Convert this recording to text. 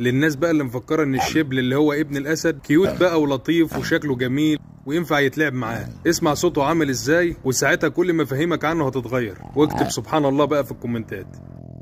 للناس بقى اللي مفكره ان الشبل اللي هو ابن الاسد كيوت بقى ولطيف وشكله جميل وينفع يتلعب معاه اسمع صوته عامل ازاي وساعتها كل مفاهيمك عنه هتتغير واكتب سبحان الله بقى في الكومنتات